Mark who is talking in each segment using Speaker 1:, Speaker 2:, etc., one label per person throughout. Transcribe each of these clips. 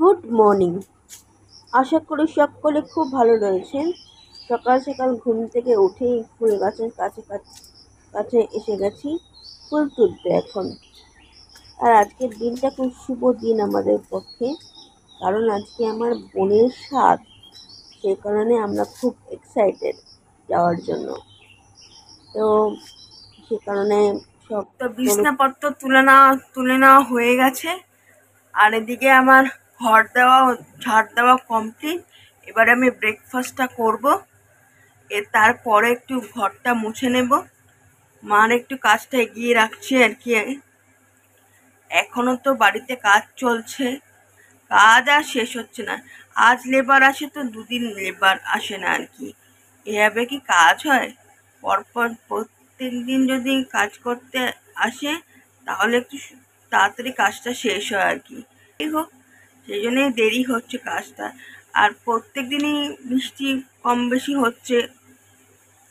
Speaker 1: good morning আশা করি সকলে খুব ভালো রয়েছেন সকাল সকাল ঘুম থেকে উঠেই ফুল গাছের কাছে কাছে এসে গেছি ফুল তুলতে এখন আর আজকের দিনটা খুব শুভ দিন আমাদের পক্ষে কারণ আজকে আমার বোনের স্বাদ সেই কারণে আমরা খুব এক্সাইটেড যাওয়ার জন্য তো সে কারণে সব তো বিছনাপত্র তুলে নেওয়া তুলে নেওয়া হয়ে গেছে আর এদিকে আমার ঘর দেওয়া ঝাড় দেওয়া কমপ্লিট এবারে আমি ব্রেকফাস্টটা করব এ তারপরে একটু ঘরটা মুছে নেব মার একটু কাজটা এগিয়ে রাখছে আর কি এখনও তো বাড়িতে কাজ চলছে কাজ আর শেষ হচ্ছে না আজ লেবার আসে তো দুদিন লেবার আসে না আর কি এভাবে কি কাজ হয় পরপর প্রত্যেক দিন যদি কাজ করতে আসে তাহলে একটু তাড়াতাড়ি কাজটা শেষ হয় আর কি হোক সেই জন্যে দেরি হচ্ছে কাজটা আর প্রত্যেক দিনই বৃষ্টি কম বেশি হচ্ছে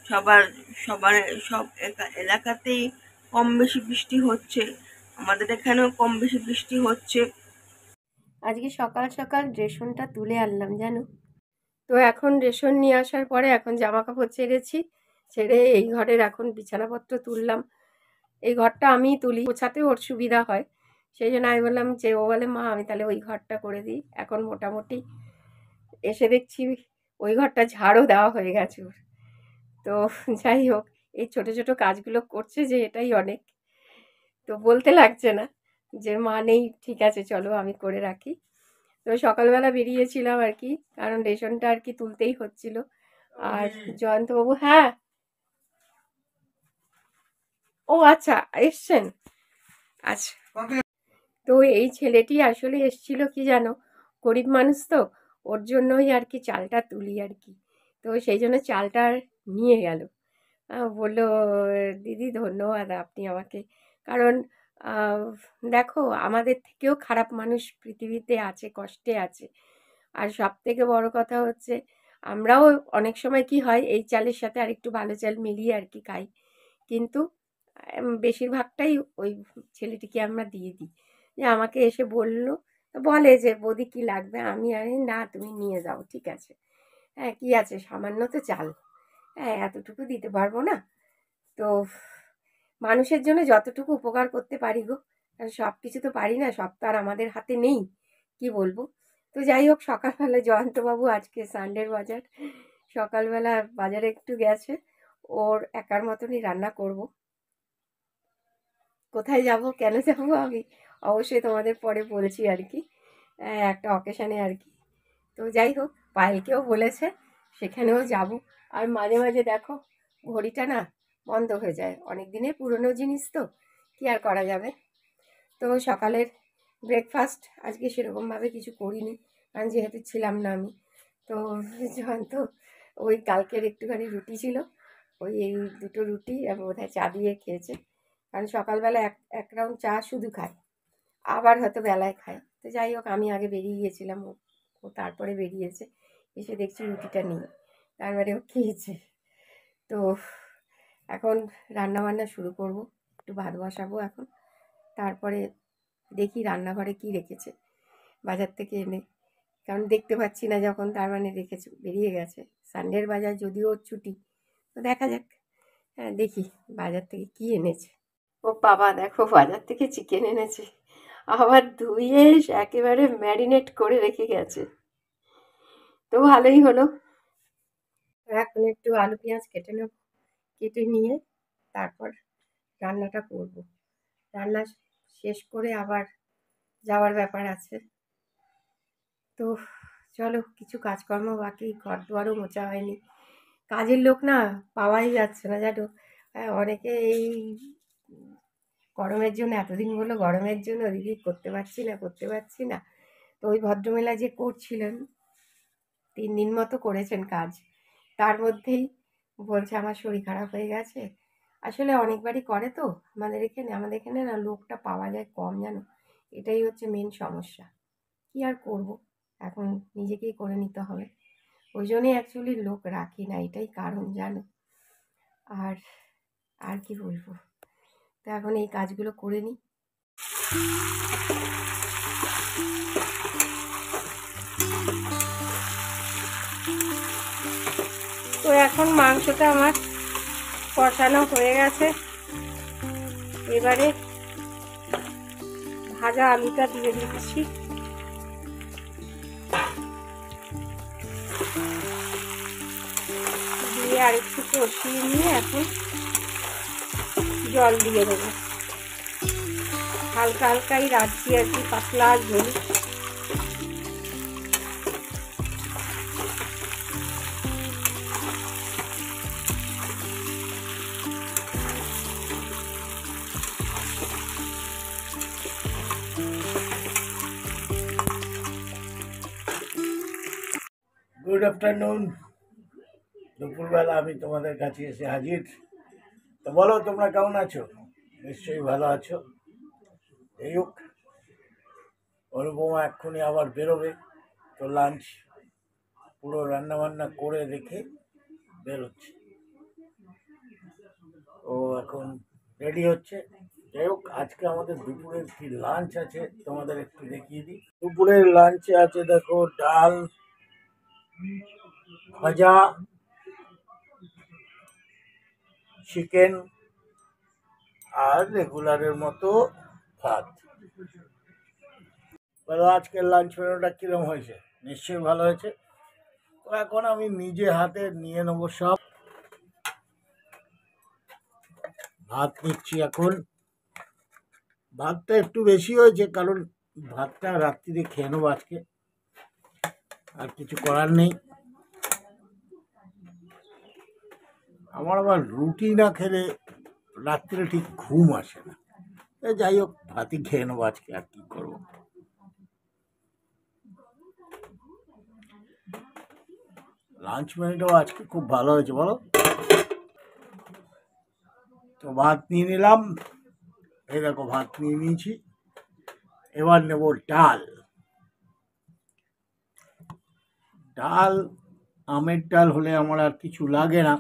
Speaker 1: সবার সবার সব এলাকাতেই কম বেশি বৃষ্টি হচ্ছে আমাদের এখানেও কম বেশি বৃষ্টি হচ্ছে আজকে সকাল সকাল রেশনটা তুলে আনলাম জানো তো এখন রেশন নিয়ে আসার পরে এখন জামা কাপড় ছেড়েছি ছেড়ে এই ঘরের এখন বিছানাপত্র তুললাম এই ঘরটা আমি তুলি পোছাতে ওর সুবিধা হয় সেই জন্য আমি বললাম যে ও বলে মা আমি তাহলে ওই ঘরটা করে দিই এখন মোটামুটি এসে দেখছি ওই ঘরটা ঝাড়ও দেওয়া হয়ে গেছে ওর তো যাই হোক এই ছোট ছোট কাজগুলো করছে যে এটাই অনেক তো বলতে লাগছে না যে মা নেই ঠিক আছে চলো আমি করে রাখি তো সকালবেলা বেরিয়েছিলাম আর কি কারণ রেশনটা আর কি তুলতেই হচ্ছিল আর জয়ন্তবাবু হ্যাঁ ও আচ্ছা এসছেন আচ্ছা তো এই ছেলেটি আসলে এসছিল কি জানো গরিব মানুষ তো ওর জন্যই আর কি চালটা তুলি আর কি তো সেই জন্য চালটা নিয়ে গেল বললো দিদি ধন্যবাদ আপনি আমাকে কারণ দেখো আমাদের থেকেও খারাপ মানুষ পৃথিবীতে আছে কষ্টে আছে আর সব থেকে বড় কথা হচ্ছে আমরাও অনেক সময় কি হয় এই চালের সাথে আর একটু ভালো চাল মিলিয়ে আর কি খাই কিন্তু বেশিরভাগটাই ওই ছেলেটিকে আমরা দিয়ে দিই যে আমাকে এসে বলল বলে যে বৌদি কি লাগবে আমি আর না তুমি নিয়ে যাও ঠিক আছে হ্যাঁ কী আছে সামান্য তো চাল হ্যাঁ এতটুকু দিতে পারবো না তো মানুষের জন্য যতটুকু উপকার করতে পারি গো কারণ সব কিছু তো পারি না সব তো আর আমাদের হাতে নেই কি বলবো তো যাই হোক সকালবেলা জয়ন্তবাবু আজকে সানডের বাজার সকালবেলা বাজারে একটু গেছে ওর একার মতনই রান্না করব কোথায় যাব কেন যাব আমি অবশ্যই তোমাদের পরে বলছি আর কি একটা অকেশানে আর কি তো যাই হোক পায়েলকেও বলেছে সেখানেও যাব আর মাঝে মাঝে দেখো ঘড়িটা না বন্ধ হয়ে যায় অনেক দিনের পুরনো জিনিস তো কি আর করা যাবে তো সকালের ব্রেকফাস্ট আজকে সেরকমভাবে কিছু করিনি কারণ যেহেতু ছিলাম না আমি তো যখন তো ওই কালকের একটুখানি রুটি ছিল ওই এই দুটো রুটি আর বোধ চা দিয়ে খেয়েছে কারণ সকালবেলা এক এক রাউন্ড চা শুধু খায় আবার হয়তো বেলায় খায় তো যাই হোক আমি আগে বেরিয়ে গিয়েছিলাম ও তারপরে বেরিয়েছে এসে দেখছি রুটিটা নেই তারপরে মানে ও খেয়েছে তো এখন রান্নাবান্না শুরু করব একটু ভাত বসাবো এখন তারপরে দেখি রান্নাঘরে কি রেখেছে বাজার থেকে এনে কারণ দেখতে পাচ্ছি না যখন তার মানে রেখেছে বেরিয়ে গেছে সানডের বাজার যদিও ছুটি তো দেখা যাক হ্যাঁ দেখি বাজার থেকে কি এনেছে ও বাবা দেখো বাজার থেকে চিকেন এনেছে আবার ধুয়ে একেবারে ম্যারিনেট করে রেখে গেছে তো ভালোই হলো এখন একটু আলু পেঁয়াজ কেটে নেব কেটে নিয়ে তারপর রান্নাটা করব রান্না শেষ করে আবার যাওয়ার ব্যাপার আছে তো চলো কিছু কাজকর্ম বাকি ঘর দুয়ারও মোচা হয়নি কাজের লোক না পাওয়াই যাচ্ছে না জানো অনেকে এই গরমের জন্য এতদিন বললো গরমের জন্য ওদিকে করতে পারছি না করতে পারছি না তো ওই ভদ্রমেলা যে করছিলেন তিন দিন মতো করেছেন কাজ তার মধ্যেই বলছে আমার শরীর খারাপ হয়ে গেছে আসলে অনেকবারই করে তো আমাদের এখানে আমাদের এখানে না লোকটা পাওয়া যায় কম জানো এটাই হচ্ছে মেন সমস্যা কি আর করব এখন নিজেকেই করে নিতে হবে ওই জন্যই অ্যাকচুয়ালি লোক রাখি না এটাই কারণ জানো আর আর কি বলবো তো এখন এই কাজগুলো করে নিই তো এখন মাংসটা আমার কষানো হয়ে গেছে এবারে ভাজা আলুটা দিয়ে দিচ্ছি দিয়ে আরেকটু কষিয়ে নিয়ে এখন জল দিয়ে দিলাম হালকা হালকাই রাগ দিয়ে assi পাতলা জল
Speaker 2: গুড आफ्टरनून রংপুর वाला अभी तुम्हारे घर से हाजिर তো বলো তোমরা কেমন আছো নিশ্চয়ই ভালো আছো এই হোক অনুপমা এক্ষুনি আবার বেরোবে তো লাঞ্চ পুরো রান্নাবান্না করে রেখে বেরোচ্ছে ও এখন রেডি হচ্ছে যাই হোক আজকে আমাদের দুপুরের কি লাঞ্চ আছে তোমাদের একটু দেখিয়ে দিই দুপুরের লাঞ্চে আছে দেখো ডাল ভাজা চিকেন আর রেগুলারের মতো ভাত বলো আজকের লাঞ্চ মেনুটা কীরকম হয়েছে নিশ্চয়ই ভালো হয়েছে তো এখন আমি নিজে হাতে নিয়ে নেবো সব ভাত নিচ্ছি এখন ভাতটা একটু বেশি হয়েছে কারণ ভাতটা রাত্রিতে খেয়ে নেবো আজকে আর কিছু করার নেই আমার আবার রুটি না খেলে রাত্রে ঠিক ঘুম আসে না এ যাই হোক ভাতই খেয়ে নেবো আজকে আর কী করবো লাঞ্চ মেনুটাও আজকে খুব ভালো হয়েছে বলো তো ভাত নিয়ে নিলাম এই দেখো ভাত নিয়ে নিয়েছি এবার নেব ডাল ডাল আমের ডাল হলে আমার আর কিছু লাগে না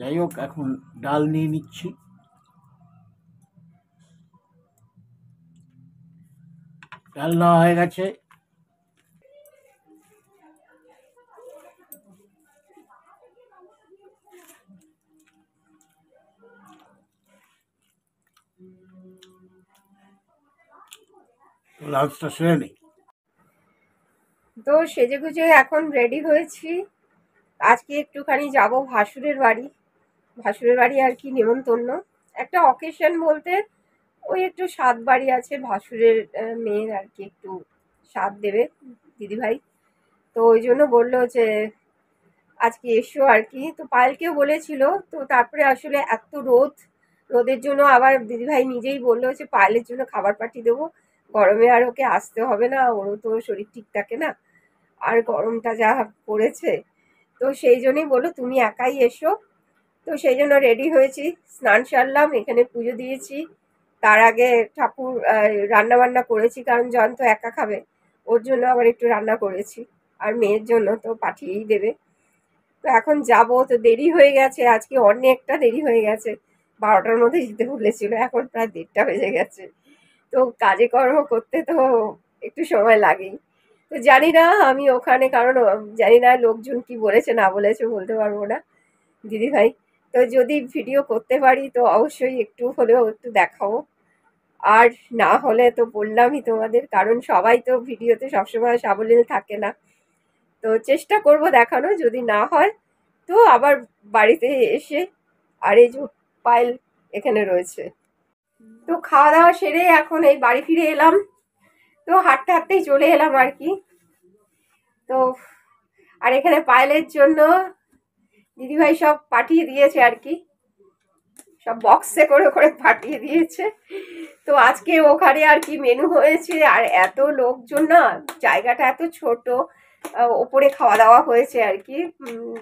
Speaker 2: যাই হোক এখন ডাল নিয়ে নিচ্ছি ডাল নেওয়া হয়ে গেছে
Speaker 1: তো সেজে গুজে এখন রেডি হয়েছি আজকে একটুখানি যাব ভাসুরের বাড়ি ভাসুরের বাড়ি আর কি নেমন্তন্ন একটা অকেশন বলতে ওই একটু স্বাদ বাড়ি আছে ভাসুরের মেয়ের আর কি একটু স্বাদ দেবে দিদিভাই তো ওই জন্য বললো যে আজকে এসো আর কি তো পায়েলকেও বলেছিল তো তারপরে আসলে এত রোদ রোদের জন্য আবার দিদিভাই নিজেই বললো যে পায়েলের জন্য খাবার পাঠিয়ে দেবো গরমে আর ওকে আসতে হবে না ওরও তো শরীর ঠিক থাকে না আর গরমটা যা পড়েছে তো সেই জন্যই বললো তুমি একাই এসো তো সেই জন্য রেডি হয়েছি স্নান সারলাম এখানে পুজো দিয়েছি তার আগে ঠাকুর রান্না বান্না করেছি কারণ জন তো একা খাবে ওর জন্য আবার একটু রান্না করেছি আর মেয়ের জন্য তো পাঠিয়েই দেবে তো এখন যাব তো দেরি হয়ে গেছে আজকে অনেকটা দেরি হয়ে গেছে বারোটার মধ্যে যেতে বলেছিল এখন প্রায় দেড়টা বেজে গেছে তো কাজে কর্ম করতে তো একটু সময় লাগেই তো জানি না আমি ওখানে কারণ জানি না লোকজন কি বলেছে না বলেছে বলতে পারবো না দিদি ভাই তো যদি ভিডিও করতে পারি তো অবশ্যই একটু হলেও একটু দেখাও আর না হলে তো বললামই তোমাদের কারণ সবাই তো ভিডিওতে সবসময় সাবলীল থাকে না তো চেষ্টা করব দেখানো যদি না হয় তো আবার বাড়িতে এসে আর এই জুট পাইল এখানে রয়েছে তো খাওয়া দাওয়া সেরে এখন এই বাড়ি ফিরে এলাম তো হাঁটতে হাঁটতেই চলে এলাম আর কি তো আর এখানে পাইলের জন্য দিদিভাই সব পাঠিয়ে দিয়েছে আর কি সব বক্সে করে করে পাঠিয়ে দিয়েছে তো আজকে ওখানে আর কি মেনু হয়েছে আর এত লোকজন না জায়গাটা এত ছোট ওপরে খাওয়া দাওয়া হয়েছে আর কি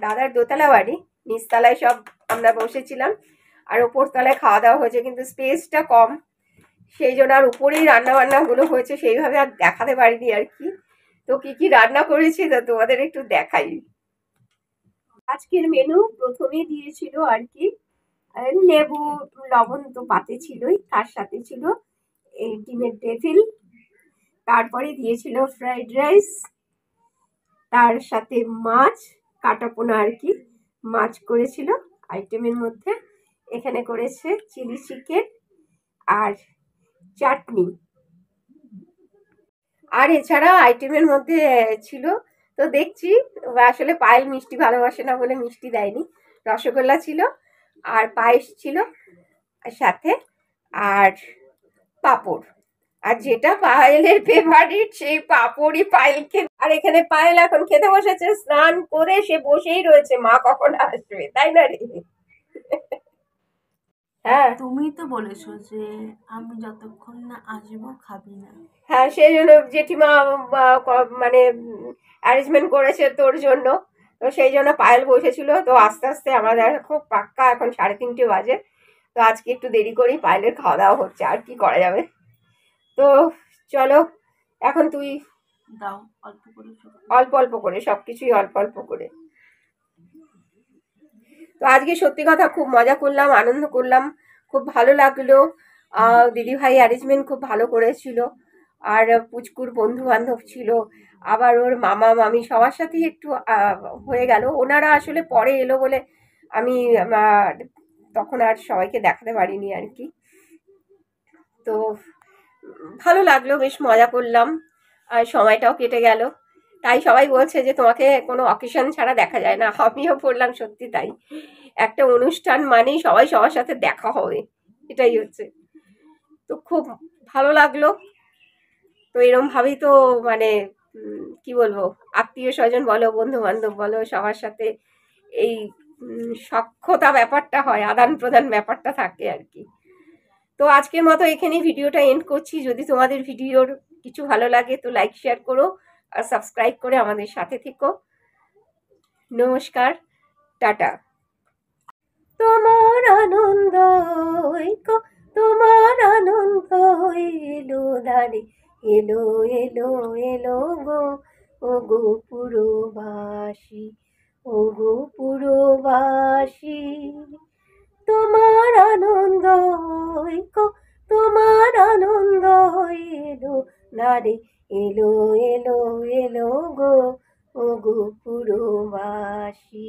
Speaker 1: দাদার দোতলা বাড়ি নিচতলায় সব আমরা বসেছিলাম আর ওপর তলায় খাওয়া দাওয়া হয়েছে কিন্তু স্পেসটা কম সেই জন্য আর উপরেই রান্নাবান্নাগুলো হয়েছে সেইভাবে আর দেখাতে পারিনি আর কি তো কি কি রান্না করেছি তো তোমাদের একটু দেখাই আজকের মেনু প্রথমে দিয়েছিল আর কি লেবু লবণ তো পাতে ছিলই তার সাথে ছিল এই ডিমের ডেভিল তারপরে দিয়েছিল ফ্রাইড রাইস তার সাথে মাছ কাটাপোনা আর কি মাছ করেছিল আইটেমের মধ্যে এখানে করেছে চিলি চিকেন আর চাটনি আর এছাড়া আইটেমের মধ্যে ছিল তো দেখছি আসলে পায়েল মিষ্টি ভালোবাসে না বলে মিষ্টি দেয়নি রসগোল্লা ছিল আর পায়েস ছিল সাথে আর পাপড় আর যেটা পায়েলের ফেভারিট সেই পাপড়ই পায়েলকে আর এখানে পায়েল এখন খেতে বসেছে স্নান করে সে বসেই রয়েছে মা কখন আসবে তাই না রে হ্যাঁ তুমি তো বলেছো যে আমি যতক্ষণ না আসবো খাবি না হ্যাঁ সেই জন্য জেঠিমা মানে অ্যারেঞ্জমেন্ট করেছে তোর জন্য তো সেই জন্য পায়েল বসেছিল তো আস্তে আস্তে আমাদের খুব পাক্কা এখন সাড়ে তিনটে বাজে তো আজকে একটু দেরি করি পায়েলের খাওয়া দাওয়া হচ্ছে আর কি করা যাবে তো চলো এখন তুই দাও অল্প করে অল্প অল্প করে সব কিছুই অল্প অল্প করে তো আজকে সত্যি কথা খুব মজা করলাম আনন্দ করলাম খুব ভালো লাগলো ভাই অ্যারেঞ্জমেন্ট খুব ভালো করেছিল আর পুচকুর বন্ধু বান্ধব ছিল আবার ওর মামা মামি সবার সাথেই একটু হয়ে গেল ওনারা আসলে পরে এলো বলে আমি তখন আর সবাইকে দেখাতে পারিনি আর কি তো ভালো লাগলো বেশ মজা করলাম আর সময়টাও কেটে গেল তাই সবাই বলছে যে তোমাকে কোনো অকেশন ছাড়া দেখা যায় না আমিও পড়লাম সত্যি তাই একটা অনুষ্ঠান মানেই সবাই সবার সাথে দেখা হবে এটাই হচ্ছে তো খুব ভালো লাগলো তো এরমভাবেই তো মানে কি বলবো আত্মীয় স্বজন বলো বন্ধু বান্ধব বলো সবার সাথে এই সক্ষতা ব্যাপারটা হয় আদান প্রদান ব্যাপারটা থাকে আর কি তো আজকের মতো এখানে ভিডিওটা এন্ড করছি যদি তোমাদের ভিডিওর কিছু ভালো লাগে তো লাইক শেয়ার করো আর সাবস্ক্রাইব করে আমাদের সাথে থেকো নমস্কার টাটা তোমার আনন্দ তোমার আনন্দ এলো দাঁড়ে এলো এলো এলো গো ও গো পুরবাসী ও গো পুরবাসী তোমার আনন্দ তোমার আনন্দ এলো নারে এলো এলো এলো গো ও গো পুরোবাসী